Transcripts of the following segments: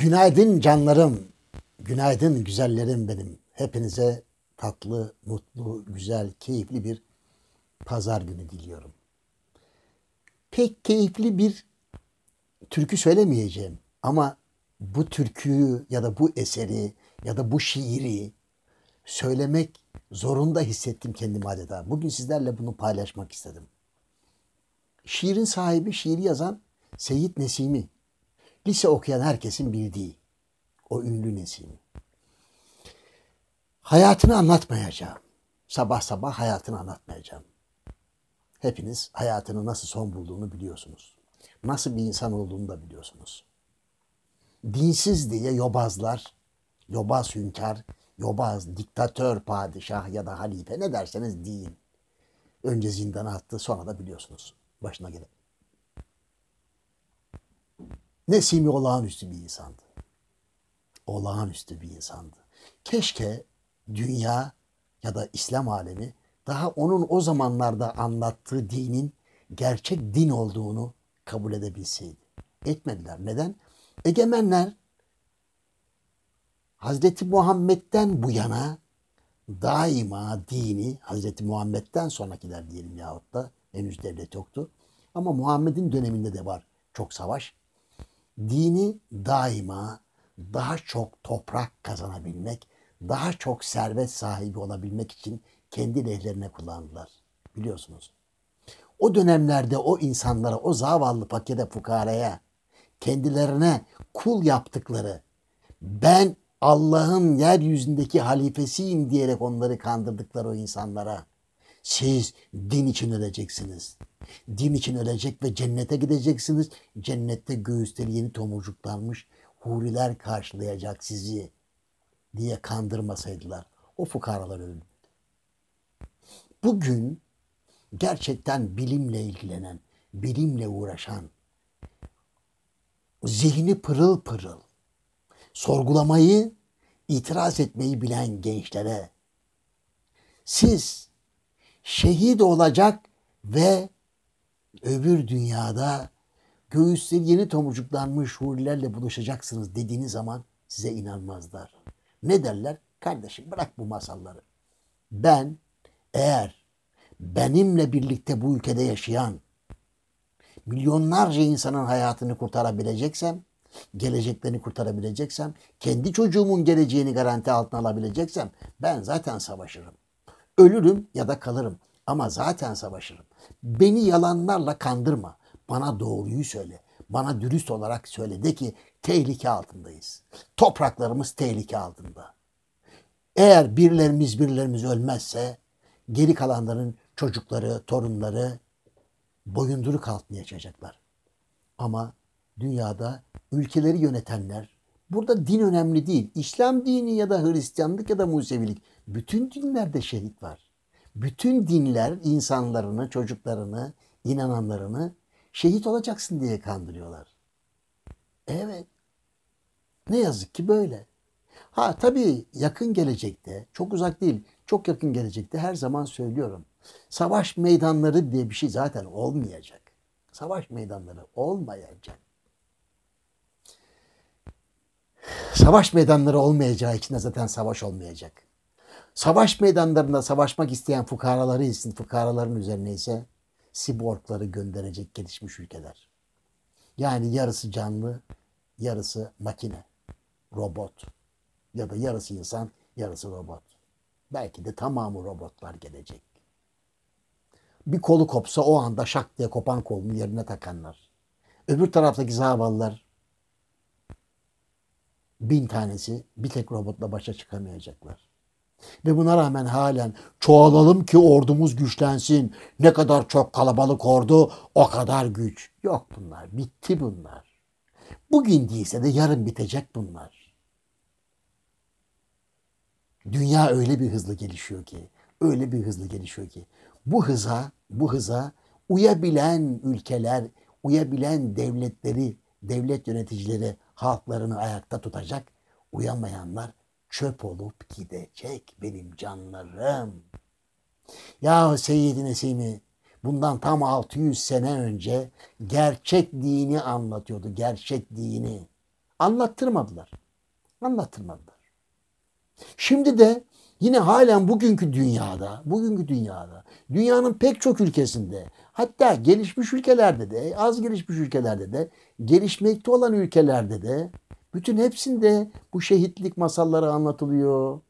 Günaydın canlarım, günaydın güzellerim benim. Hepinize tatlı, mutlu, güzel, keyifli bir pazar günü diliyorum. Pek keyifli bir türkü söylemeyeceğim ama bu türküyü ya da bu eseri ya da bu şiiri söylemek zorunda hissettim kendimi adeta. Bugün sizlerle bunu paylaşmak istedim. Şiirin sahibi, şiiri yazan Seyit Nesimi. Lise okuyan herkesin bildiği o ünlü nesil. Hayatını anlatmayacağım. Sabah sabah hayatını anlatmayacağım. Hepiniz hayatını nasıl son bulduğunu biliyorsunuz. Nasıl bir insan olduğunu da biliyorsunuz. Dinsiz diye yobazlar, yobaz hünkar, yobaz, diktatör, padişah ya da halife ne derseniz deyin. Önce zindana attı sonra da biliyorsunuz başına gelen. Nesimi olağanüstü bir insandı. Olağanüstü bir insandı. Keşke dünya ya da İslam alemi daha onun o zamanlarda anlattığı dinin gerçek din olduğunu kabul edebilseydi. Etmediler. Neden? Egemenler Hazreti Muhammed'den bu yana daima dini Hazreti Muhammed'den sonrakiler diyelim yahut da henüz devlet yoktu. Ama Muhammed'in döneminde de var çok savaş dini daima daha çok toprak kazanabilmek, daha çok servet sahibi olabilmek için kendi lehlerine kullandılar. Biliyorsunuz. O dönemlerde o insanlara, o zavallı fakire fukaraya kendilerine kul yaptıkları, ben Allah'ın yeryüzündeki halifesiyim diyerek onları kandırdıkları o insanlara siz din için öleceksiniz. Din için ölecek ve cennete gideceksiniz. Cennette göğüsleri yeni tomurcuklanmış huriler karşılayacak sizi diye kandırmasaydılar. O fukaralar öldü. Bugün gerçekten bilimle ilgilenen, bilimle uğraşan, zihni pırıl pırıl, sorgulamayı, itiraz etmeyi bilen gençlere siz şehit olacak ve öbür dünyada göğüsleri yeni tomurcuklanmış hurilerle buluşacaksınız dediğiniz zaman size inanmazlar. Ne derler? Kardeşim bırak bu masalları. Ben eğer benimle birlikte bu ülkede yaşayan milyonlarca insanın hayatını kurtarabileceksem, geleceklerini kurtarabileceksem, kendi çocuğumun geleceğini garanti altına alabileceksem ben zaten savaşırım. Ölürüm ya da kalırım ama zaten savaşırım. Beni yalanlarla kandırma. Bana doğruyu söyle. Bana dürüst olarak söyle. De ki tehlike altındayız. Topraklarımız tehlike altında. Eğer birilerimiz birilerimiz ölmezse geri kalanların çocukları, torunları boyunduruk altına yaşayacaklar. Ama dünyada ülkeleri yönetenler burada din önemli değil. İslam dini ya da Hristiyanlık ya da Musevilik bütün dinlerde şehit var. Bütün dinler insanlarını, çocuklarını, inananlarını şehit olacaksın diye kandırıyorlar. Evet. Ne yazık ki böyle. Ha tabii yakın gelecekte, çok uzak değil, çok yakın gelecekte her zaman söylüyorum. Savaş meydanları diye bir şey zaten olmayacak. Savaş meydanları olmayacak. Savaş meydanları olmayacağı için de zaten savaş olmayacak. Savaş meydanlarında savaşmak isteyen fukaraları için fukaraların üzerine ise siborgları gönderecek gelişmiş ülkeler. Yani yarısı canlı, yarısı makine, robot ya da yarısı insan, yarısı robot. Belki de tamamı robotlar gelecek. Bir kolu kopsa o anda şak diye kopan kolunu yerine takanlar. Öbür taraftaki zavallılar bin tanesi bir tek robotla başa çıkamayacaklar. Ve buna rağmen halen çoğalalım ki ordumuz güçlensin. Ne kadar çok kalabalık ordu o kadar güç. Yok bunlar bitti bunlar. Bugün değilse de yarın bitecek bunlar. Dünya öyle bir hızlı gelişiyor ki, öyle bir hızlı gelişiyor ki bu hıza, bu hıza uyabilen ülkeler, uyabilen devletleri, devlet yöneticileri halklarını ayakta tutacak. Uyamayanlar çöp olup gidecek benim canlarım. Ya Seyyid-i Nesimi bundan tam 600 sene önce gerçek dini anlatıyordu. Gerçek dini. Anlattırmadılar. Anlattırmadılar. Şimdi de yine halen bugünkü dünyada, bugünkü dünyada, dünyanın pek çok ülkesinde, hatta gelişmiş ülkelerde de, az gelişmiş ülkelerde de, gelişmekte olan ülkelerde de bütün hepsinde bu şehitlik masalları anlatılıyor.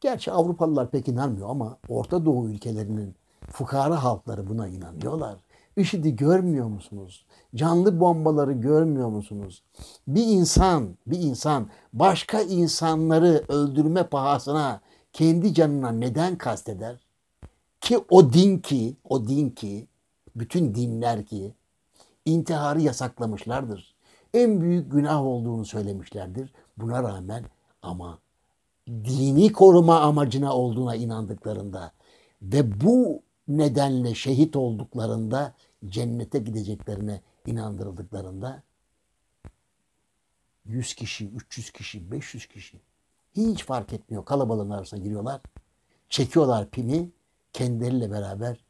Gerçi Avrupalılar pek inanmıyor ama Orta Doğu ülkelerinin fukara halkları buna inanıyorlar. IŞİD'i görmüyor musunuz? Canlı bombaları görmüyor musunuz? Bir insan, bir insan başka insanları öldürme pahasına kendi canına neden kasteder? Ki o din ki, o din ki, bütün dinler ki intiharı yasaklamışlardır en büyük günah olduğunu söylemişlerdir. Buna rağmen ama dini koruma amacına olduğuna inandıklarında ve bu nedenle şehit olduklarında cennete gideceklerine inandırıldıklarında 100 kişi, 300 kişi, 500 kişi hiç fark etmiyor. Kalabalığın arasına giriyorlar. Çekiyorlar pimi kendileriyle beraber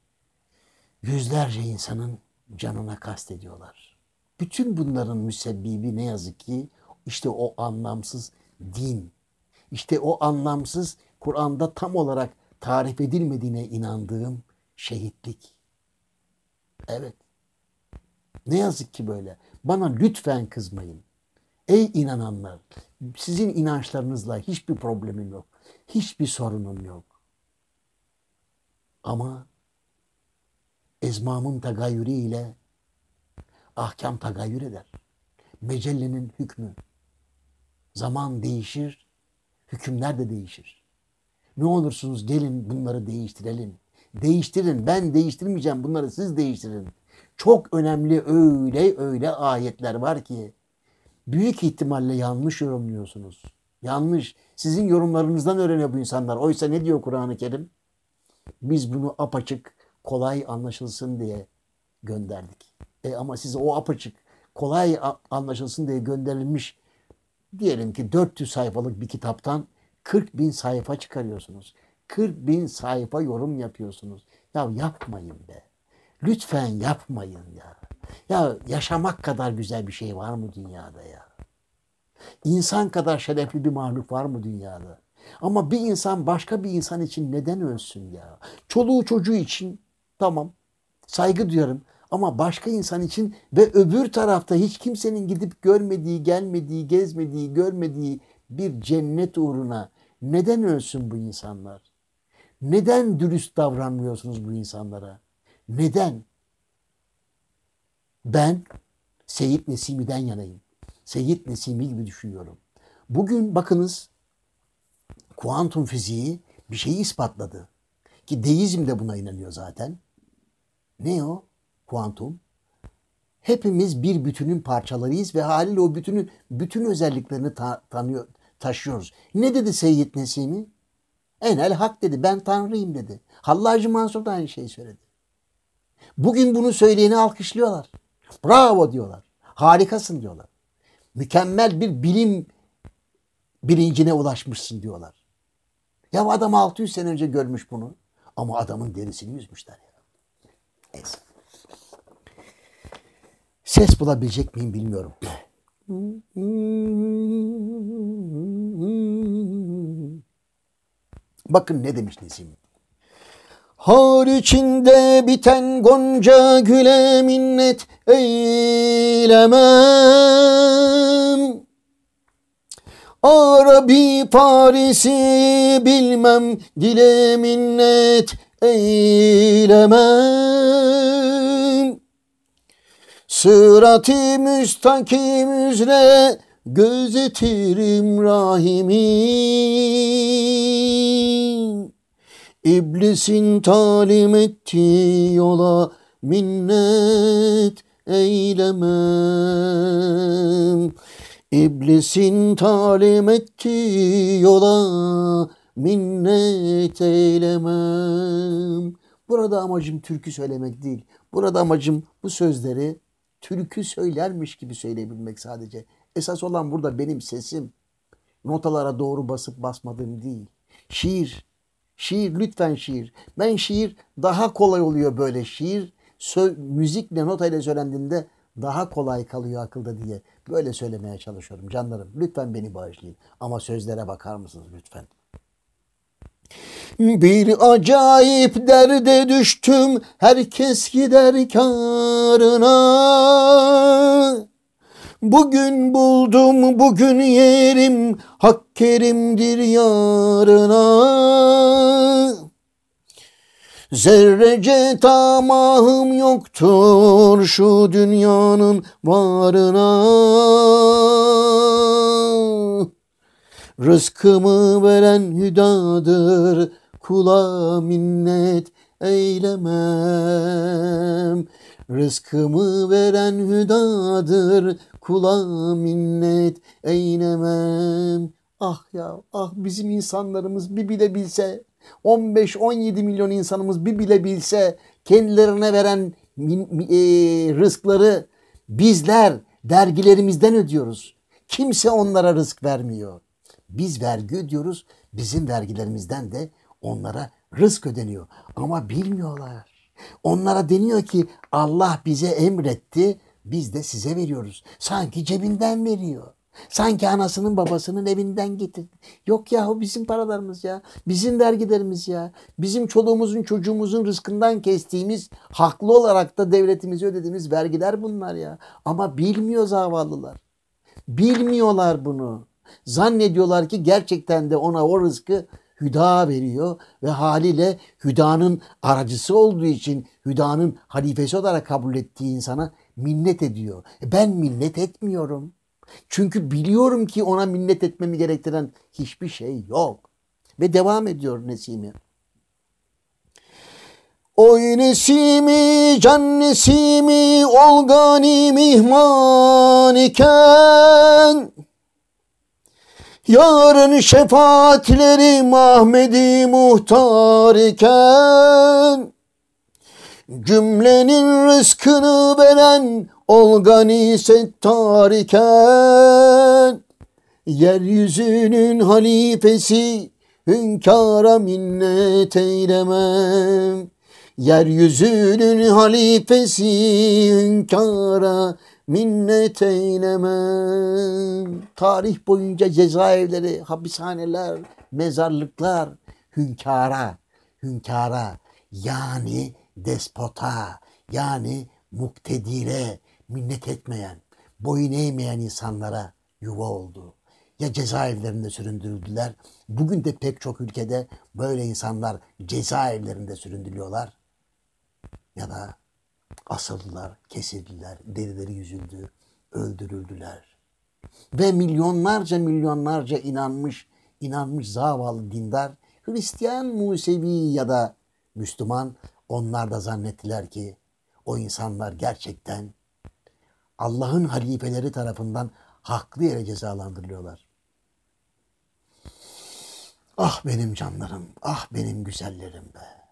yüzlerce insanın canına kastediyorlar. Bütün bunların müsebbibi ne yazık ki işte o anlamsız din. İşte o anlamsız Kur'an'da tam olarak tarif edilmediğine inandığım şehitlik. Evet. Ne yazık ki böyle. Bana lütfen kızmayın. Ey inananlar, sizin inançlarınızla hiçbir problemim yok. Hiçbir sorunum yok. Ama ezmamın tagayyürü ile ahkam tagayyür eder. Mecellenin hükmü. Zaman değişir, hükümler de değişir. Ne olursunuz gelin bunları değiştirelim. Değiştirin, ben değiştirmeyeceğim bunları siz değiştirin. Çok önemli öyle öyle ayetler var ki büyük ihtimalle yanlış yorumluyorsunuz. Yanlış. Sizin yorumlarınızdan öğreniyor bu insanlar. Oysa ne diyor Kur'an-ı Kerim? Biz bunu apaçık, kolay anlaşılsın diye gönderdik. E ama size o apaçık kolay anlaşılsın diye gönderilmiş diyelim ki 400 sayfalık bir kitaptan 40 bin sayfa çıkarıyorsunuz. 40 bin sayfa yorum yapıyorsunuz. Ya yapmayın be. Lütfen yapmayın ya. Ya yaşamak kadar güzel bir şey var mı dünyada ya? İnsan kadar şerefli bir mahluk var mı dünyada? Ama bir insan başka bir insan için neden ölsün ya? Çoluğu çocuğu için tamam saygı duyarım. Ama başka insan için ve öbür tarafta hiç kimsenin gidip görmediği, gelmediği, gezmediği, görmediği bir cennet uğruna neden ölsün bu insanlar? Neden dürüst davranmıyorsunuz bu insanlara? Neden? Ben Seyit Nesimi'den yanayım. Seyit Nesimi gibi düşünüyorum. Bugün bakınız kuantum fiziği bir şeyi ispatladı. Ki deizm de buna inanıyor zaten. Ne o? kuantum. Hepimiz bir bütünün parçalarıyız ve haliyle o bütünün bütün özelliklerini ta- tanıyor, taşıyoruz. Ne dedi Seyyid Nesimi? Enel hak dedi. Ben tanrıyım dedi. Hallacı Mansur da aynı şeyi söyledi. Bugün bunu söyleyeni alkışlıyorlar. Bravo diyorlar. Harikasın diyorlar. Mükemmel bir bilim bilincine ulaşmışsın diyorlar. Ya adam 600 sene önce görmüş bunu. Ama adamın derisini yüzmüşler ya. Neyse ses bulabilecek miyim bilmiyorum. Bakın ne demiş Nesim. Har içinde biten gonca güle minnet eylemem. Arabi Paris'i bilmem dile minnet eylemem. Sırat-ı müstakim üzere gözetirim rahimi. İblisin talim ettiği yola minnet eylemem. İblisin talim ettiği yola minnet eylemem. Burada amacım türkü söylemek değil. Burada amacım bu sözleri türkü söylermiş gibi söyleyebilmek sadece. Esas olan burada benim sesim. Notalara doğru basıp basmadığım değil. Şiir. Şiir lütfen şiir. Ben şiir daha kolay oluyor böyle. Şiir sö- müzikle notayla söylendiğinde daha kolay kalıyor akılda diye böyle söylemeye çalışıyorum canlarım. Lütfen beni bağışlayın ama sözlere bakar mısınız lütfen? Bir acayip derde düştüm herkes gider karına. Bugün buldum bugün yerim hak kerimdir yarına. Zerrece tamahım yoktur şu dünyanın varına. Rızkımı veren hüdadır, kula minnet eylemem. Rızkımı veren hüdadır, kula minnet eylemem. Ah ya, ah bizim insanlarımız bir bile bilse, 15-17 milyon insanımız bir bile bilse, kendilerine veren e, rızkları bizler dergilerimizden ödüyoruz. Kimse onlara rızk vermiyor. Biz vergi ödüyoruz. Bizim vergilerimizden de onlara rızk ödeniyor. Ama bilmiyorlar. Onlara deniyor ki Allah bize emretti. Biz de size veriyoruz. Sanki cebinden veriyor. Sanki anasının babasının evinden getirdi. Yok yahu bizim paralarımız ya. Bizim vergilerimiz ya. Bizim çoluğumuzun çocuğumuzun rızkından kestiğimiz haklı olarak da devletimize ödediğimiz vergiler bunlar ya. Ama bilmiyor zavallılar. Bilmiyorlar bunu. Zannediyorlar ki gerçekten de ona o rızkı hüda veriyor ve haliyle hüdanın aracısı olduğu için hüdanın halifesi olarak kabul ettiği insana minnet ediyor. E ben minnet etmiyorum. Çünkü biliyorum ki ona minnet etmemi gerektiren hiçbir şey yok. Ve devam ediyor Nesimi. Oy nesimi, can nesimi, ol mihman iken Yarın şefaatleri Ahmedi muhtar iken Cümlenin rızkını veren ol settar iken Yeryüzünün halifesi hünkara minnet eylemem Yeryüzünün halifesi hünkara minnet eylemem. Tarih boyunca cezaevleri, hapishaneler, mezarlıklar hünkara, hünkara yani despota yani muktedire minnet etmeyen, boyun eğmeyen insanlara yuva oldu. Ya cezaevlerinde süründürüldüler. Bugün de pek çok ülkede böyle insanlar cezaevlerinde süründürüyorlar. Ya da asıldılar, kesildiler, derileri yüzüldü, öldürüldüler. Ve milyonlarca milyonlarca inanmış, inanmış zavallı dindar, Hristiyan, Musevi ya da Müslüman onlar da zannettiler ki o insanlar gerçekten Allah'ın halifeleri tarafından haklı yere cezalandırılıyorlar. Ah benim canlarım, ah benim güzellerim be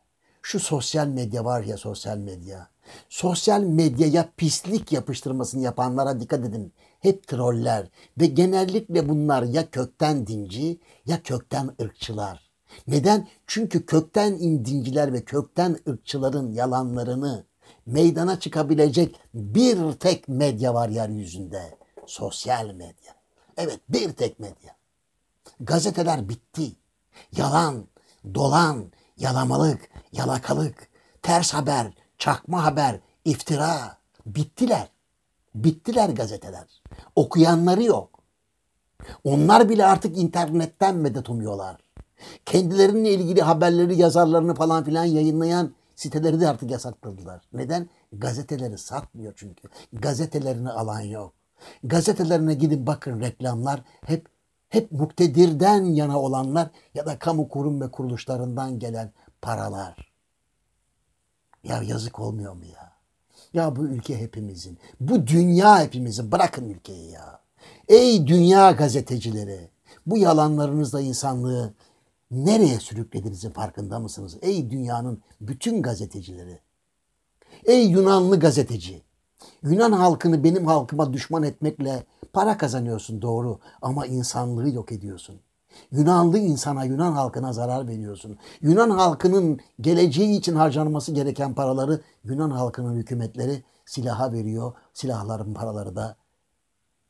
şu sosyal medya var ya sosyal medya. Sosyal medyaya pislik yapıştırmasını yapanlara dikkat edin. Hep troller ve genellikle bunlar ya kökten dinci ya kökten ırkçılar. Neden? Çünkü kökten indinciler ve kökten ırkçıların yalanlarını meydana çıkabilecek bir tek medya var yeryüzünde. Sosyal medya. Evet bir tek medya. Gazeteler bitti. Yalan, dolan, yalamalık, yalakalık, ters haber, çakma haber, iftira. Bittiler. Bittiler gazeteler. Okuyanları yok. Onlar bile artık internetten medet umuyorlar. Kendilerinle ilgili haberleri, yazarlarını falan filan yayınlayan siteleri de artık yasakladılar. Neden? Gazeteleri satmıyor çünkü. Gazetelerini alan yok. Gazetelerine gidin bakın reklamlar hep hep muktedirden yana olanlar ya da kamu kurum ve kuruluşlarından gelen paralar. Ya yazık olmuyor mu ya? Ya bu ülke hepimizin. Bu dünya hepimizin. Bırakın ülkeyi ya. Ey dünya gazetecileri. Bu yalanlarınızla insanlığı nereye sürüklediğinizin farkında mısınız? Ey dünyanın bütün gazetecileri. Ey Yunanlı gazeteci. Yunan halkını benim halkıma düşman etmekle para kazanıyorsun doğru ama insanlığı yok ediyorsun. Yunanlı insana, Yunan halkına zarar veriyorsun. Yunan halkının geleceği için harcanması gereken paraları Yunan halkının hükümetleri silaha veriyor. Silahların paraları da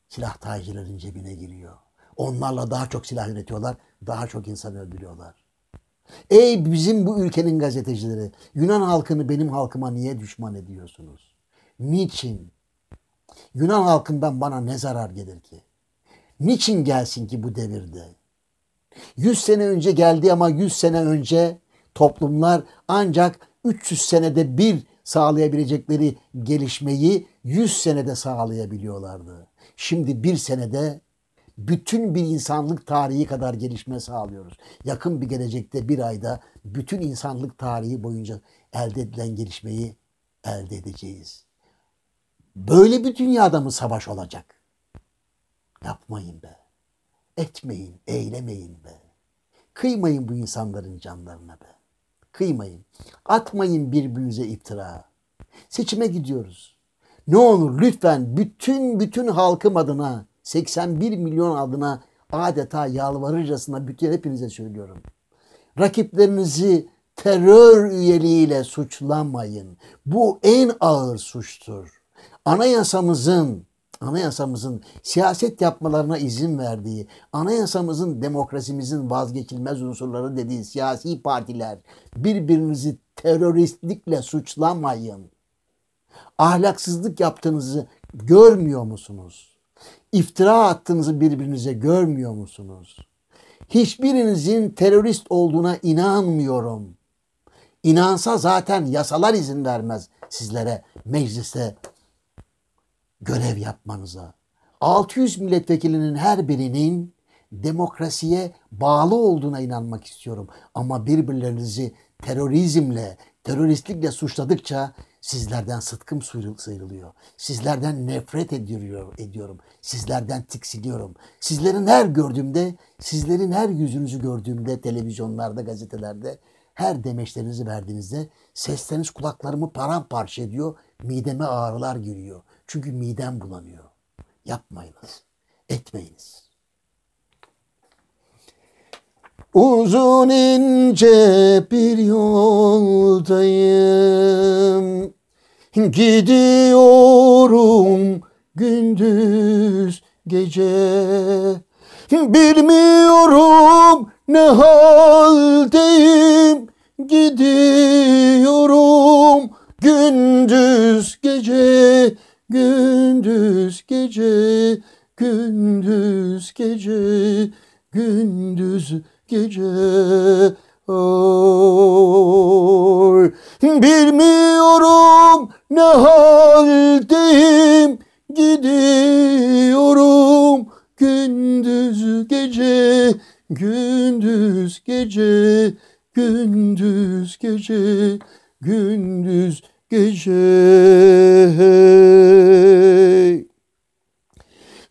silah tacirlerin cebine giriyor. Onlarla daha çok silah üretiyorlar, daha çok insan öldürüyorlar. Ey bizim bu ülkenin gazetecileri, Yunan halkını benim halkıma niye düşman ediyorsunuz? Niçin? Yunan halkından bana ne zarar gelir ki? Niçin gelsin ki bu devirde? Yüz sene önce geldi ama yüz sene önce toplumlar ancak 300 senede bir sağlayabilecekleri gelişmeyi 100 senede sağlayabiliyorlardı. Şimdi bir senede bütün bir insanlık tarihi kadar gelişme sağlıyoruz. Yakın bir gelecekte bir ayda bütün insanlık tarihi boyunca elde edilen gelişmeyi elde edeceğiz. Böyle bir dünyada mı savaş olacak? Yapmayın be. Etmeyin, eylemeyin be. Kıymayın bu insanların canlarına be. Kıymayın. Atmayın birbirinize iftira. Seçime gidiyoruz. Ne olur lütfen bütün bütün halkım adına 81 milyon adına adeta yalvarırcasına bütün hepinize söylüyorum. Rakiplerinizi terör üyeliğiyle suçlamayın. Bu en ağır suçtur anayasamızın anayasamızın siyaset yapmalarına izin verdiği, anayasamızın demokrasimizin vazgeçilmez unsurları dediği siyasi partiler birbirinizi teröristlikle suçlamayın. Ahlaksızlık yaptığınızı görmüyor musunuz? İftira attığınızı birbirinize görmüyor musunuz? Hiçbirinizin terörist olduğuna inanmıyorum. İnansa zaten yasalar izin vermez sizlere mecliste görev yapmanıza, 600 milletvekilinin her birinin demokrasiye bağlı olduğuna inanmak istiyorum. Ama birbirlerinizi terörizmle, teröristlikle suçladıkça sizlerden sıtkım sıyrılıyor. Sizlerden nefret ediyor, ediyorum. Sizlerden tiksiniyorum. Sizlerin her gördüğümde, sizlerin her yüzünüzü gördüğümde televizyonlarda, gazetelerde her demeçlerinizi verdiğinizde sesleriniz kulaklarımı paramparça ediyor, mideme ağrılar giriyor. Çünkü midem bulanıyor. Yapmayınız. Etmeyiniz. Uzun ince bir yoldayım. Gidiyorum gündüz gece. Bilmiyorum ne haldeyim. Gidiyorum gündüz gece gündüz gece gündüz gece gündüz gece Oy. Bilmiyorum ne haldeyim gidiyorum gündüz gece gündüz gece gündüz gece gündüz gece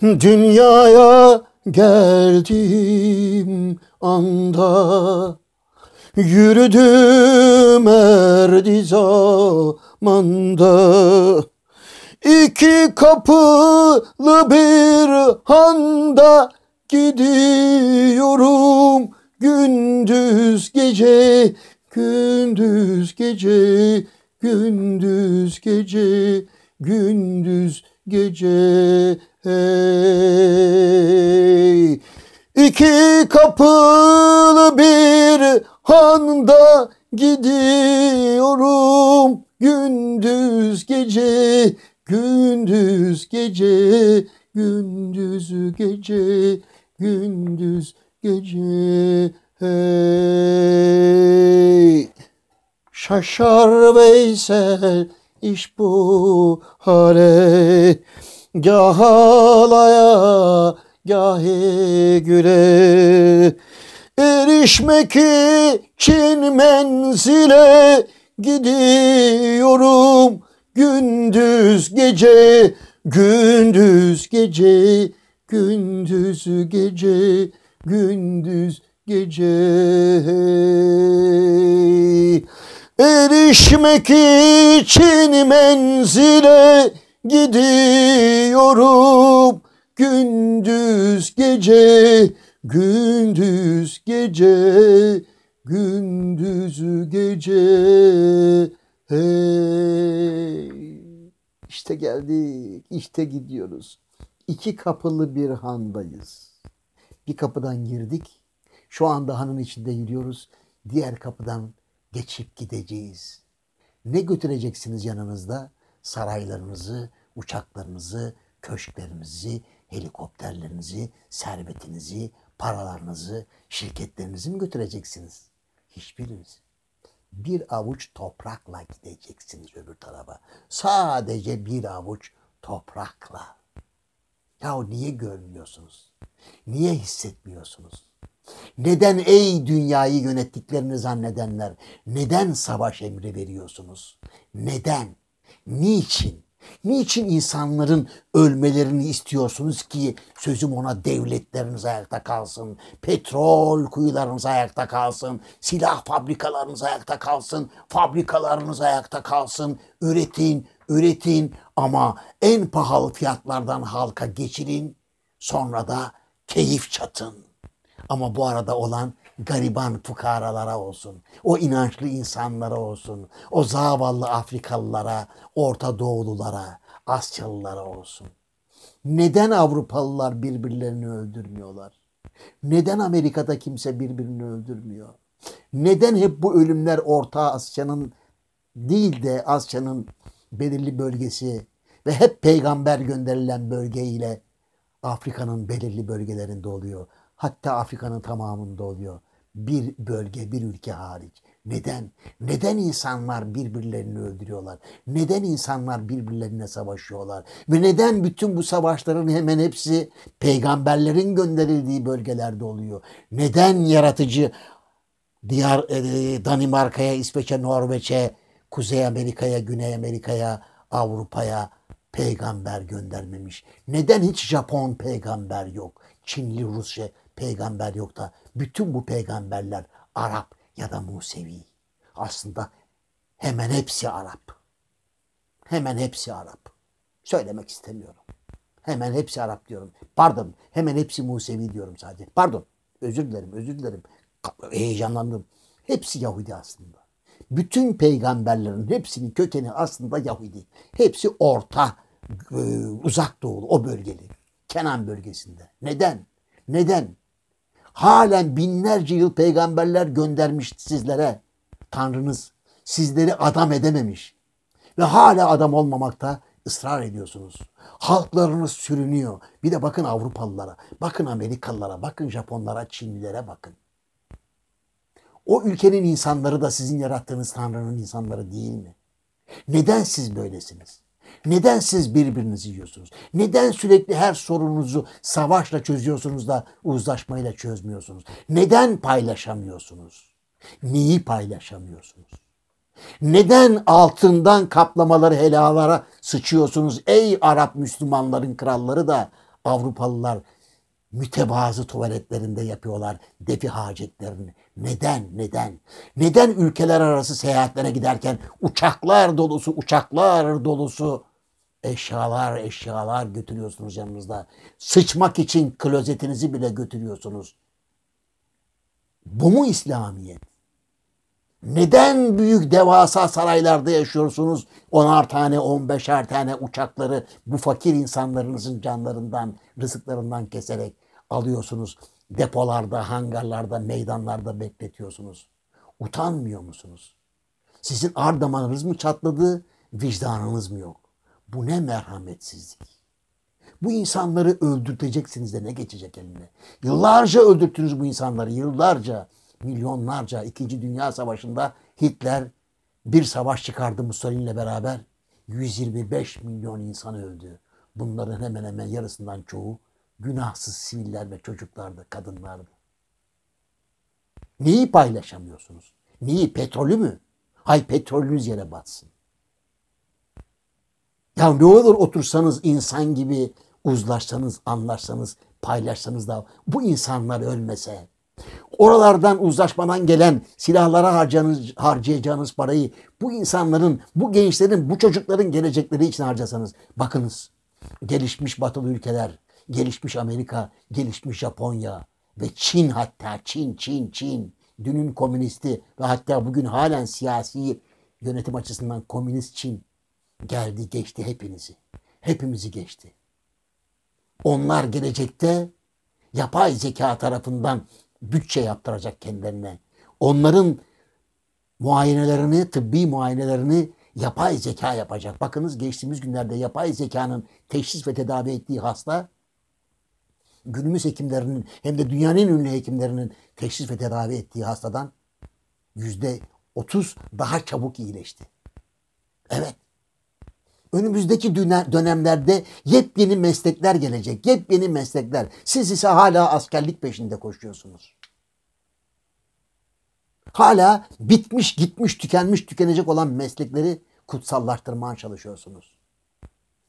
Dünyaya geldiğim anda Yürüdüm erdi zamanda İki kapılı bir handa Gidiyorum gündüz gece Gündüz gece gündüz gece gündüz gece hey İki kapılı bir handa gidiyorum gündüz gece gündüz gece gündüz gece gündüz gece hey Şaşar Veysel iş bu hale Gah alaya gahi güle Erişmek için menzile gidiyorum Gündüz gece, gündüz gece, gündüz gece, gündüz gece. Erişmek için menzile gidiyorum gündüz gece gündüz gece gündüz gece hey işte geldik işte gidiyoruz iki kapılı bir handayız bir kapıdan girdik şu anda hanın içinde yürüyoruz diğer kapıdan geçip gideceğiz. Ne götüreceksiniz yanınızda? Saraylarınızı, uçaklarınızı, köşklerinizi, helikopterlerinizi, servetinizi, paralarınızı, şirketlerinizi mi götüreceksiniz? Hiçbiriniz. Bir avuç toprakla gideceksiniz öbür tarafa. Sadece bir avuç toprakla. Ya niye görmüyorsunuz? Niye hissetmiyorsunuz? Neden ey dünyayı yönettiklerini zannedenler neden savaş emri veriyorsunuz? Neden? Niçin? Niçin insanların ölmelerini istiyorsunuz ki sözüm ona devletleriniz ayakta kalsın, petrol kuyularınız ayakta kalsın, silah fabrikalarınız ayakta kalsın, fabrikalarınız ayakta kalsın, üretin, üretin ama en pahalı fiyatlardan halka geçirin, sonra da keyif çatın. Ama bu arada olan gariban fukaralara olsun, o inançlı insanlara olsun, o zavallı Afrikalılara, Orta Doğululara, Asyalılara olsun. Neden Avrupalılar birbirlerini öldürmüyorlar? Neden Amerika'da kimse birbirini öldürmüyor? Neden hep bu ölümler Orta Asya'nın değil de Asya'nın belirli bölgesi ve hep peygamber gönderilen bölgeyle Afrika'nın belirli bölgelerinde oluyor? Hatta Afrika'nın tamamında oluyor. Bir bölge, bir ülke hariç. Neden? Neden insanlar birbirlerini öldürüyorlar? Neden insanlar birbirlerine savaşıyorlar? Ve neden bütün bu savaşların hemen hepsi peygamberlerin gönderildiği bölgelerde oluyor? Neden yaratıcı diğer e, e, Danimarka'ya, İsveç'e, Norveç'e, Kuzey Amerika'ya, Güney Amerika'ya, Avrupa'ya peygamber göndermemiş? Neden hiç Japon peygamber yok? Çinli, Rusya, peygamber yok da bütün bu peygamberler Arap ya da Musevi. Aslında hemen hepsi Arap. Hemen hepsi Arap. Söylemek istemiyorum. Hemen hepsi Arap diyorum. Pardon, hemen hepsi Musevi diyorum sadece. Pardon, özür dilerim, özür dilerim. Heyecanlandım. Hepsi Yahudi aslında. Bütün peygamberlerin hepsinin kökeni aslında Yahudi. Hepsi orta, e, uzak doğulu, o bölgeli. Kenan bölgesinde. Neden? Neden? halen binlerce yıl peygamberler göndermiş sizlere. Tanrınız sizleri adam edememiş. Ve hala adam olmamakta ısrar ediyorsunuz. Halklarınız sürünüyor. Bir de bakın Avrupalılara, bakın Amerikalılara, bakın Japonlara, Çinlilere bakın. O ülkenin insanları da sizin yarattığınız Tanrı'nın insanları değil mi? Neden siz böylesiniz? Neden siz birbirinizi yiyorsunuz? Neden sürekli her sorununuzu savaşla çözüyorsunuz da uzlaşmayla çözmüyorsunuz? Neden paylaşamıyorsunuz? Neyi paylaşamıyorsunuz? Neden altından kaplamaları helalara sıçıyorsunuz? Ey Arap Müslümanların kralları da Avrupalılar mütevazı tuvaletlerinde yapıyorlar defi hacetlerini. Neden? Neden? Neden ülkeler arası seyahatlere giderken uçaklar dolusu, uçaklar dolusu Eşyalar eşyalar götürüyorsunuz yanınızda. Sıçmak için klozetinizi bile götürüyorsunuz. Bu mu İslamiyet? Neden büyük devasa saraylarda yaşıyorsunuz? Onar tane, on beşer tane uçakları bu fakir insanlarınızın canlarından, rızıklarından keserek alıyorsunuz. Depolarda, hangarlarda, meydanlarda bekletiyorsunuz. Utanmıyor musunuz? Sizin ardamanınız mı çatladı, vicdanınız mı yok? Bu ne merhametsizlik. Bu insanları öldürteceksiniz de ne geçecek eline? Yıllarca öldürttünüz bu insanları, yıllarca, milyonlarca. İkinci Dünya Savaşı'nda Hitler bir savaş çıkardı Mussolini'yle beraber. 125 milyon insan öldü. Bunların hemen hemen yarısından çoğu günahsız siviller ve çocuklardı, kadınlardı. Neyi paylaşamıyorsunuz? Neyi? Petrolü mü? Hay petrolünüz yere batsın. Ya ne olur otursanız insan gibi uzlaşsanız, anlarsanız, paylaşsanız da bu insanlar ölmese. Oralardan uzlaşmadan gelen silahlara harcayacağınız parayı bu insanların, bu gençlerin, bu çocukların gelecekleri için harcasanız. Bakınız gelişmiş batılı ülkeler, gelişmiş Amerika, gelişmiş Japonya ve Çin hatta Çin, Çin, Çin. Dünün komünisti ve hatta bugün halen siyasi yönetim açısından komünist Çin Geldi geçti hepinizi. Hepimizi geçti. Onlar gelecekte yapay zeka tarafından bütçe yaptıracak kendilerine. Onların muayenelerini, tıbbi muayenelerini yapay zeka yapacak. Bakınız geçtiğimiz günlerde yapay zekanın teşhis ve tedavi ettiği hasta günümüz hekimlerinin hem de dünyanın ünlü hekimlerinin teşhis ve tedavi ettiği hastadan yüzde otuz daha çabuk iyileşti. Evet önümüzdeki dönemlerde yepyeni meslekler gelecek. Yepyeni meslekler. Siz ise hala askerlik peşinde koşuyorsunuz. Hala bitmiş, gitmiş, tükenmiş, tükenecek olan meslekleri kutsallaştırmaya çalışıyorsunuz.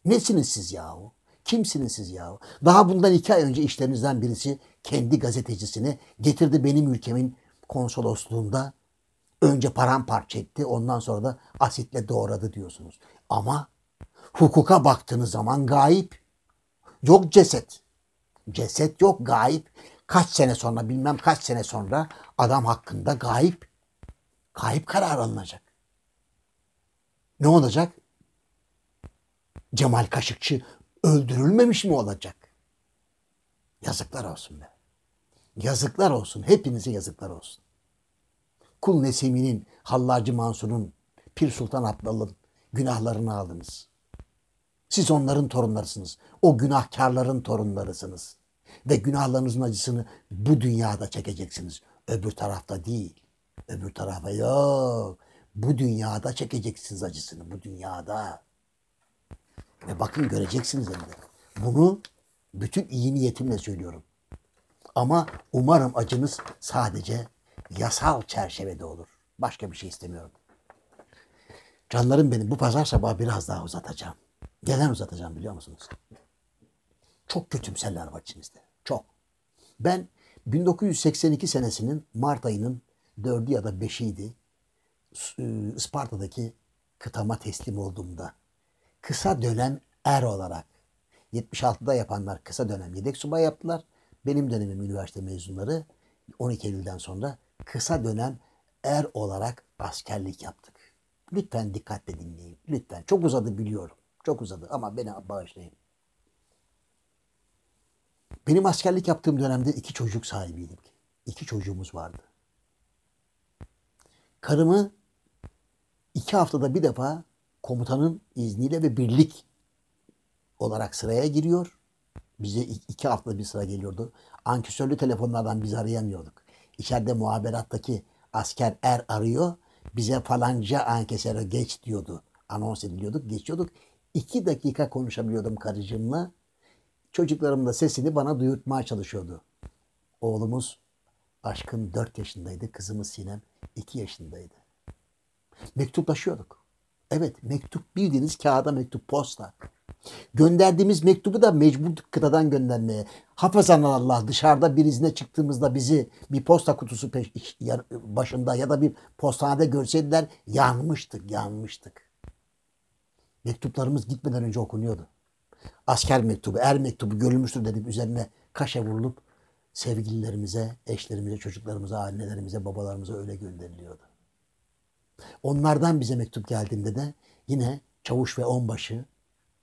Nesiniz siz yahu? Kimsiniz siz yahu? Daha bundan iki ay önce işlerinizden birisi kendi gazetecisini getirdi benim ülkemin konsolosluğunda. Önce paramparça etti ondan sonra da asitle doğradı diyorsunuz. Ama Hukuka baktığınız zaman gayip. Yok ceset. Ceset yok gayip. Kaç sene sonra bilmem kaç sene sonra adam hakkında gayip. Gayip karar alınacak. Ne olacak? Cemal Kaşıkçı öldürülmemiş mi olacak? Yazıklar olsun be. Yazıklar olsun. Hepinize yazıklar olsun. Kul Nesimi'nin, Hallacı Mansur'un, Pir Sultan Abdal'ın günahlarını aldınız. Siz onların torunlarısınız. O günahkarların torunlarısınız. Ve günahlarınızın acısını bu dünyada çekeceksiniz. Öbür tarafta değil. Öbür tarafa yok. Bu dünyada çekeceksiniz acısını. Bu dünyada. Ve bakın göreceksiniz hem de. Bunu bütün iyi niyetimle söylüyorum. Ama umarım acınız sadece yasal çerçevede olur. Başka bir şey istemiyorum. Canlarım benim bu pazar sabahı biraz daha uzatacağım. Neden uzatacağım biliyor musunuz? Çok kötümserler var içinizde. Çok. Ben 1982 senesinin Mart ayının 4'ü ya da 5'iydi. E, Isparta'daki kıtama teslim olduğumda kısa dönem er olarak 76'da yapanlar kısa dönem yedek subay yaptılar. Benim dönemim üniversite mezunları 12 Eylül'den sonra kısa dönem er olarak askerlik yaptık. Lütfen dikkatle dinleyin. Lütfen. Çok uzadı biliyorum. Çok uzadı ama beni bağışlayın. Benim askerlik yaptığım dönemde iki çocuk sahibiydik. İki çocuğumuz vardı. Karımı iki haftada bir defa komutanın izniyle ve birlik olarak sıraya giriyor. Bize iki haftada bir sıra geliyordu. Ankesörlü telefonlardan biz arayamıyorduk. İçeride muhaberattaki asker er arıyor. Bize falanca ankesere geç diyordu. Anons ediliyorduk, geçiyorduk iki dakika konuşabiliyordum karıcığımla. Çocuklarım da sesini bana duyurtmaya çalışıyordu. Oğlumuz aşkın dört yaşındaydı. Kızımız Sinem iki yaşındaydı. Mektuplaşıyorduk. Evet mektup bildiğiniz kağıda mektup posta. Gönderdiğimiz mektubu da mecbur kıtadan göndermeye. Hafızan Allah dışarıda bir izne çıktığımızda bizi bir posta kutusu peş, başında ya da bir postanede görseydiler yanmıştık yanmıştık. Mektuplarımız gitmeden önce okunuyordu. Asker mektubu, er mektubu görülmüştür dedik üzerine kaşe vurulup sevgililerimize, eşlerimize, çocuklarımıza, annelerimize, babalarımıza öyle gönderiliyordu. Onlardan bize mektup geldiğinde de yine çavuş ve onbaşı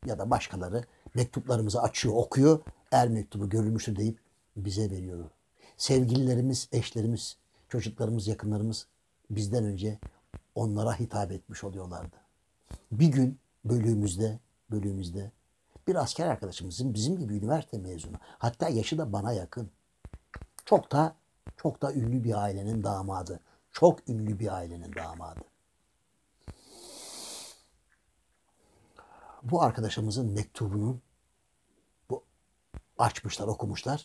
ya da başkaları mektuplarımızı açıyor, okuyor. Er mektubu görülmüştür deyip bize veriyordu. Sevgililerimiz, eşlerimiz, çocuklarımız, yakınlarımız bizden önce onlara hitap etmiş oluyorlardı. Bir gün bölüğümüzde, bölüğümüzde bir asker arkadaşımızın bizim gibi üniversite mezunu. Hatta yaşı da bana yakın. Çok da çok da ünlü bir ailenin damadı. Çok ünlü bir ailenin damadı. Bu arkadaşımızın mektubunu bu açmışlar, okumuşlar.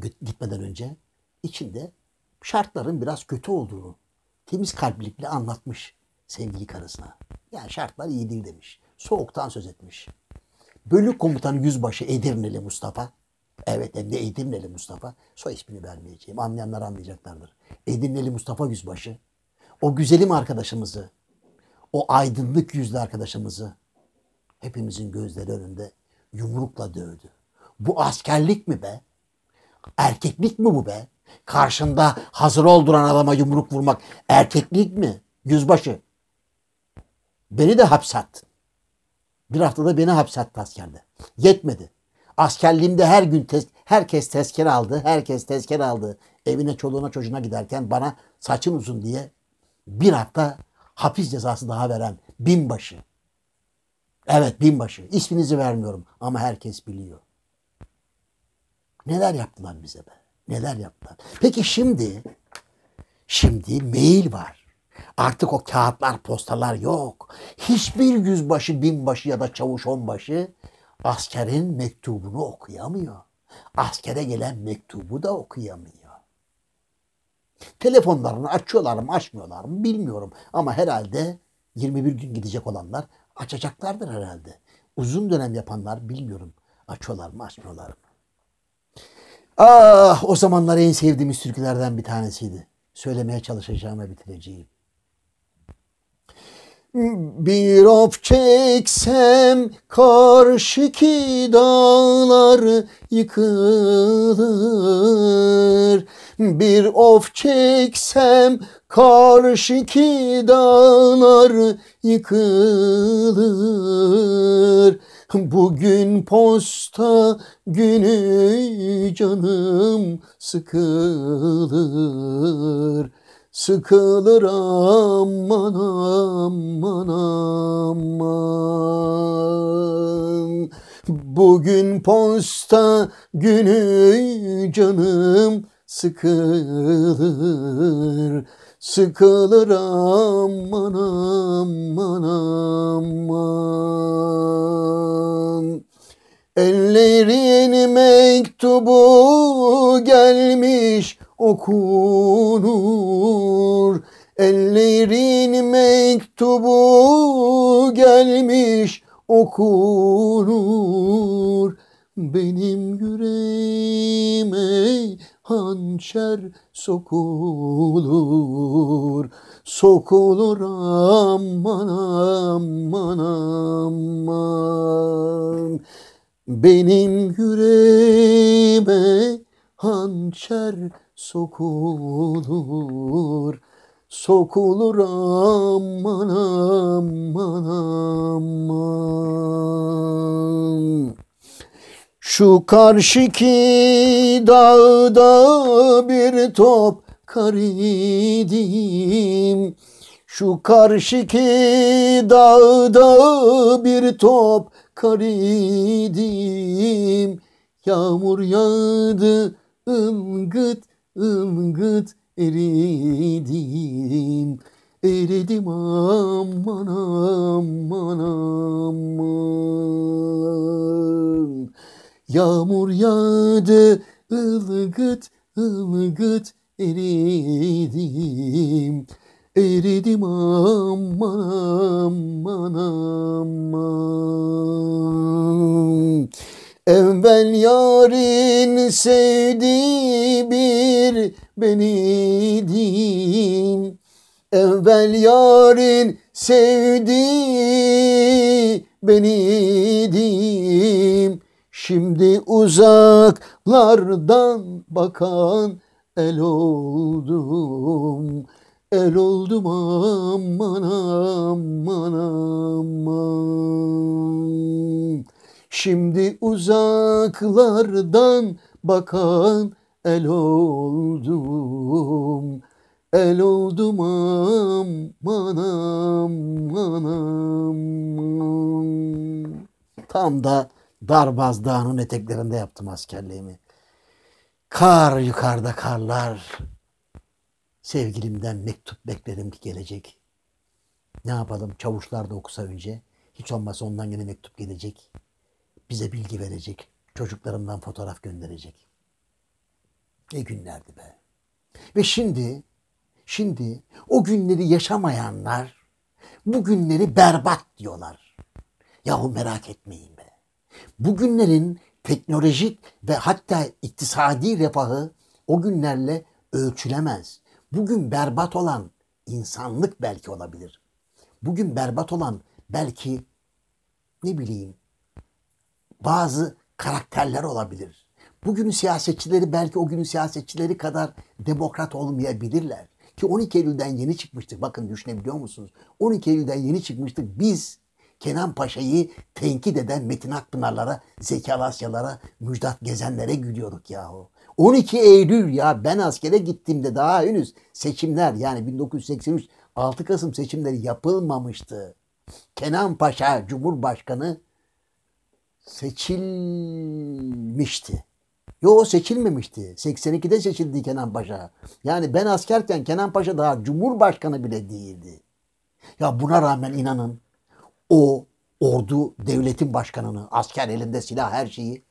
Gitmeden önce içinde şartların biraz kötü olduğunu temiz kalplilikle anlatmış sevgili karısına. Yani şartlar iyi değil demiş. Soğuktan söz etmiş. Bölük komutanı yüzbaşı Edirneli Mustafa. Evet hem de Edirneli Mustafa. Soy ismini vermeyeceğim. Anlayanlar anlayacaklardır. Edirneli Mustafa yüzbaşı. O güzelim arkadaşımızı, o aydınlık yüzlü arkadaşımızı hepimizin gözleri önünde yumrukla dövdü. Bu askerlik mi be? Erkeklik mi bu be? Karşında hazır olduran adama yumruk vurmak erkeklik mi? Yüzbaşı Beni de hapse Bir haftada beni hapsattı askerde. Yetmedi. Askerliğimde her gün tes herkes tezkere aldı. Herkes tezkere aldı. Evine çoluğuna çocuğuna giderken bana saçın uzun diye bir hafta hapis cezası daha veren binbaşı. Evet binbaşı. İsminizi vermiyorum ama herkes biliyor. Neler yaptılar bize be? Neler yaptılar? Peki şimdi, şimdi mail var. Artık o kağıtlar, postalar yok. Hiçbir yüzbaşı, binbaşı ya da çavuş onbaşı askerin mektubunu okuyamıyor. Askere gelen mektubu da okuyamıyor. Telefonlarını açıyorlar mı açmıyorlar mı bilmiyorum. Ama herhalde 21 gün gidecek olanlar açacaklardır herhalde. Uzun dönem yapanlar bilmiyorum açıyorlar mı açmıyorlar mı. Ah o zamanlar en sevdiğimiz türkülerden bir tanesiydi. Söylemeye çalışacağım ve bitireceğim. Bir of çeksem karşıki dağlar yıkılır. Bir of çeksem karşıki dağlar yıkılır. Bugün posta günü canım sıkılır sıkılır aman aman aman. Bugün posta günü canım sıkılır sıkılır aman aman aman Ellerin mektubu gelmiş okunur. Ellerin mektubu gelmiş okunur. Benim yüreğime hançer sokulur. Sokulur aman aman aman. Benim yüreğime hançer sokulur. Sokulur aman aman aman. Şu karşıki dağda bir top kar idim. Şu karşıki dağda bir top kar idim. Yağmur yağdı ımgıt ımgıt eridim. Eridim aman aman aman. Yağmur yağdı ılgıt ılgıt eridim. Eridim aman aman aman. Evvel yarın sevdi bir beniydim. Evvel yarın sevdi beniydim. Şimdi uzaklardan bakan el oldum. El oldum aman aman aman. Şimdi uzaklardan bakan el oldum. El oldum aman aman. Tam da Darbaz Dağı'nın eteklerinde yaptım askerliğimi. Kar yukarıda karlar. Sevgilimden mektup beklerim ki gelecek. Ne yapalım çavuşlar da okusa önce. Hiç olmazsa ondan yine mektup gelecek bize bilgi verecek. Çocuklarımdan fotoğraf gönderecek. Ne günlerdi be. Ve şimdi, şimdi o günleri yaşamayanlar bu günleri berbat diyorlar. Yahu merak etmeyin be. Bugünlerin teknolojik ve hatta iktisadi refahı o günlerle ölçülemez. Bugün berbat olan insanlık belki olabilir. Bugün berbat olan belki ne bileyim bazı karakterler olabilir. Bugünün siyasetçileri belki o günün siyasetçileri kadar demokrat olmayabilirler. Ki 12 Eylül'den yeni çıkmıştık. Bakın düşünebiliyor musunuz? 12 Eylül'den yeni çıkmıştık. Biz Kenan Paşa'yı tenkit eden Metin Akpınar'lara, Zeki Alasyalara, Müjdat Gezenlere gülüyorduk yahu. 12 Eylül ya ben askere gittiğimde daha henüz seçimler yani 1983 6 Kasım seçimleri yapılmamıştı. Kenan Paşa Cumhurbaşkanı seçilmişti. Yo seçilmemişti. 82'de seçildi Kenan Paşa. Yani ben askerken Kenan Paşa daha cumhurbaşkanı bile değildi. Ya buna rağmen inanın o ordu devletin başkanını, asker elinde silah her şeyi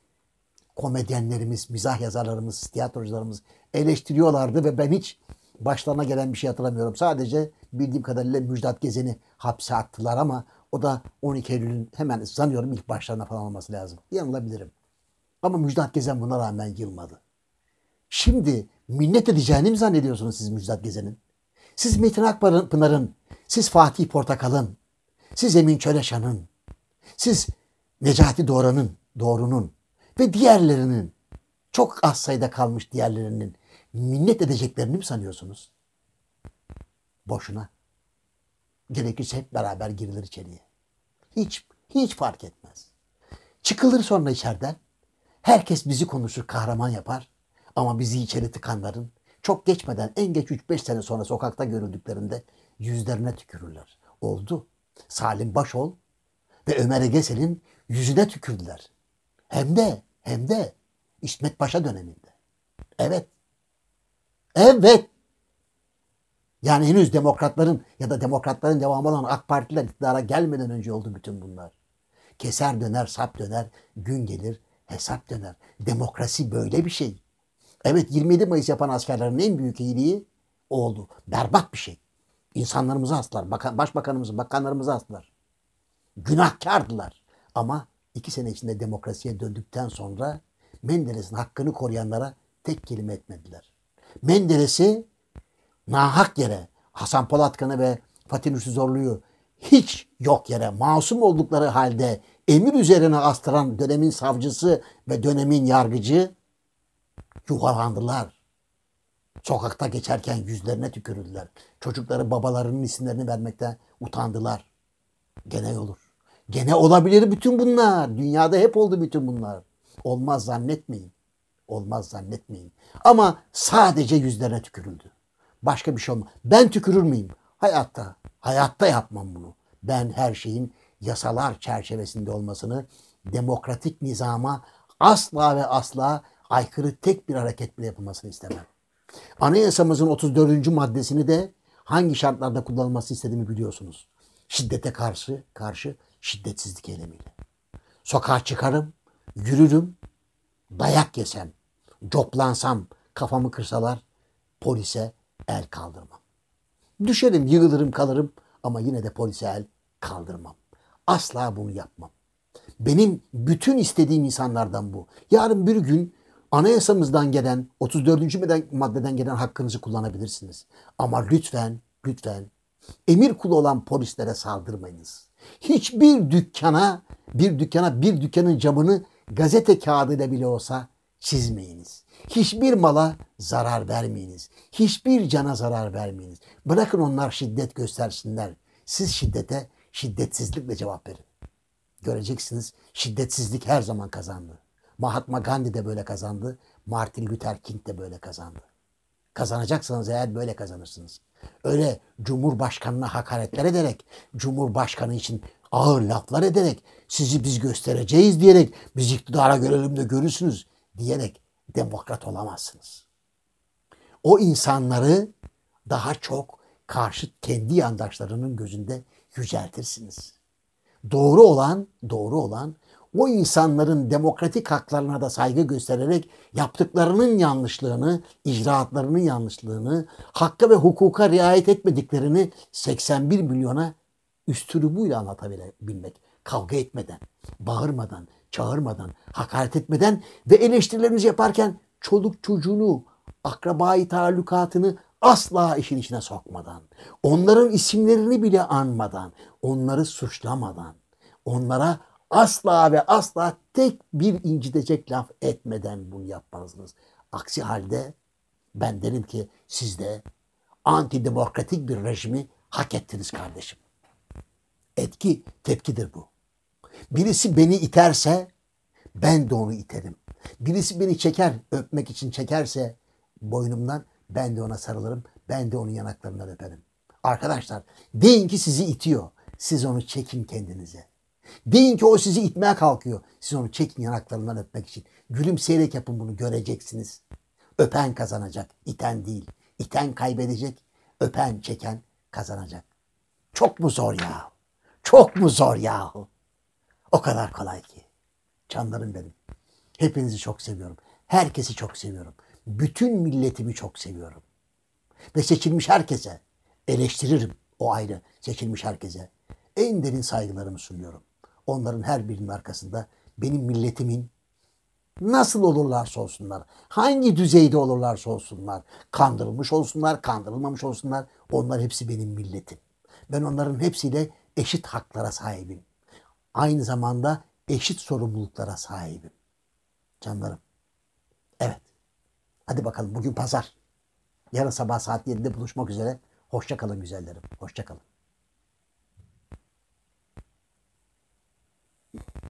komedyenlerimiz, mizah yazarlarımız, tiyatrocularımız eleştiriyorlardı ve ben hiç başlarına gelen bir şey hatırlamıyorum. Sadece bildiğim kadarıyla Müjdat Gezen'i hapse attılar ama o da 12 Eylül'ün hemen sanıyorum ilk başlarına falan olması lazım. Yanılabilirim. Ama Müjdat Gezen buna rağmen yılmadı. Şimdi minnet edeceğini mi zannediyorsunuz siz Müjdat Gezen'in? Siz Metin Akpınar'ın, siz Fatih Portakal'ın, siz Emin Çöleşan'ın, siz Necati Doğran'ın, Doğru'nun ve diğerlerinin çok az sayıda kalmış diğerlerinin minnet edeceklerini mi sanıyorsunuz? Boşuna gerekirse hep beraber girilir içeriye. Hiç hiç fark etmez. Çıkılır sonra içeriden. Herkes bizi konuşur, kahraman yapar. Ama bizi içeri tıkanların çok geçmeden en geç 3-5 sene sonra sokakta görüldüklerinde yüzlerine tükürürler. Oldu. Salim Başol ve Ömer Egesel'in yüzüne tükürdüler. Hem de hem de İsmet Paşa döneminde. Evet. Evet. Yani henüz demokratların ya da demokratların devamı olan AK Partiler iktidara gelmeden önce oldu bütün bunlar. Keser döner, sap döner, gün gelir, hesap döner. Demokrasi böyle bir şey. Evet 27 Mayıs yapan askerlerin en büyük iyiliği oldu. Berbat bir şey. İnsanlarımızı astılar, başbakanımızı, bakanlarımızı astılar. Günahkardılar. Ama iki sene içinde demokrasiye döndükten sonra Menderes'in hakkını koruyanlara tek kelime etmediler. Menderes'i nahak yere Hasan Polatkan'ı ve Fatih Lüsü Zorlu'yu hiç yok yere masum oldukları halde emir üzerine astıran dönemin savcısı ve dönemin yargıcı yuvarlandılar. Sokakta geçerken yüzlerine tükürüldüler. Çocukları babalarının isimlerini vermekte utandılar. Gene olur. Gene olabilir bütün bunlar. Dünyada hep oldu bütün bunlar. Olmaz zannetmeyin. Olmaz zannetmeyin. Ama sadece yüzlerine tükürüldü. Başka bir şey olmaz. Ben tükürür müyüm? Hayatta. Hayatta yapmam bunu. Ben her şeyin yasalar çerçevesinde olmasını, demokratik nizama asla ve asla aykırı tek bir hareket bile yapılmasını istemem. Anayasamızın 34. maddesini de hangi şartlarda kullanılması istediğimi biliyorsunuz. Şiddete karşı karşı şiddetsizlik eylemiyle. Sokağa çıkarım, yürürüm, dayak yesem, coplansam, kafamı kırsalar polise el kaldırmam. Düşerim, yığılırım, kalırım ama yine de polise el kaldırmam. Asla bunu yapmam. Benim bütün istediğim insanlardan bu. Yarın bir gün anayasamızdan gelen 34. maddeden gelen hakkınızı kullanabilirsiniz. Ama lütfen, lütfen emir kulu olan polislere saldırmayınız. Hiçbir dükkana, bir dükkana, bir dükkanın camını gazete kağıdıyla bile olsa çizmeyiniz. Hiçbir mala zarar vermeyiniz. Hiçbir cana zarar vermeyiniz. Bırakın onlar şiddet göstersinler. Siz şiddete şiddetsizlikle cevap verin. Göreceksiniz şiddetsizlik her zaman kazandı. Mahatma Gandhi de böyle kazandı. Martin Luther King de böyle kazandı. Kazanacaksanız eğer böyle kazanırsınız. Öyle Cumhurbaşkanına hakaretler ederek, Cumhurbaşkanı için ağır laflar ederek, sizi biz göstereceğiz diyerek, biz iktidara görelim de görürsünüz diyerek demokrat olamazsınız. O insanları daha çok karşıt kendi yandaşlarının gözünde yüceltirsiniz. Doğru olan, doğru olan o insanların demokratik haklarına da saygı göstererek yaptıklarının yanlışlığını, icraatlarının yanlışlığını, hakka ve hukuka riayet etmediklerini 81 milyona üstürübüyle anlatabilmek, kavga etmeden, bağırmadan, çağırmadan, hakaret etmeden ve eleştirilerinizi yaparken çoluk çocuğunu, akrabayı taallukatını asla işin içine sokmadan, onların isimlerini bile anmadan, onları suçlamadan, onlara asla ve asla tek bir incitecek laf etmeden bunu yapmalısınız. Aksi halde ben derim ki siz de antidemokratik bir rejimi hak ettiniz kardeşim. Etki tepkidir bu. Birisi beni iterse ben de onu iterim. Birisi beni çeker, öpmek için çekerse boynumdan ben de ona sarılırım. Ben de onun yanaklarından öperim. Arkadaşlar deyin ki sizi itiyor. Siz onu çekin kendinize. Deyin ki o sizi itmeye kalkıyor. Siz onu çekin yanaklarından öpmek için. Gülümseyerek yapın bunu göreceksiniz. Öpen kazanacak, iten değil. İten kaybedecek, öpen çeken kazanacak. Çok mu zor ya? Çok mu zor yahu? O kadar kolay ki. Canlarım benim. Hepinizi çok seviyorum. Herkesi çok seviyorum. Bütün milletimi çok seviyorum. Ve seçilmiş herkese eleştiririm o ayrı seçilmiş herkese. En derin saygılarımı sunuyorum. Onların her birinin arkasında benim milletimin nasıl olurlarsa olsunlar, hangi düzeyde olurlarsa olsunlar, kandırılmış olsunlar, kandırılmamış olsunlar, onlar hepsi benim milletim. Ben onların hepsiyle eşit haklara sahibim aynı zamanda eşit sorumluluklara sahibim. Canlarım. Evet. Hadi bakalım bugün pazar. Yarın sabah saat 7'de buluşmak üzere. Hoşça kalın güzellerim. Hoşça kalın.